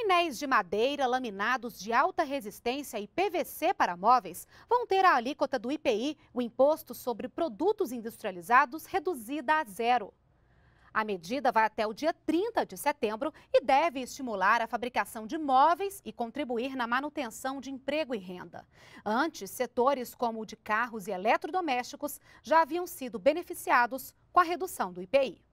Painéis de madeira laminados de alta resistência e PVC para móveis vão ter a alíquota do IPI, o Imposto sobre Produtos Industrializados, reduzida a zero. A medida vai até o dia 30 de setembro e deve estimular a fabricação de móveis e contribuir na manutenção de emprego e renda. Antes, setores como o de carros e eletrodomésticos já haviam sido beneficiados com a redução do IPI.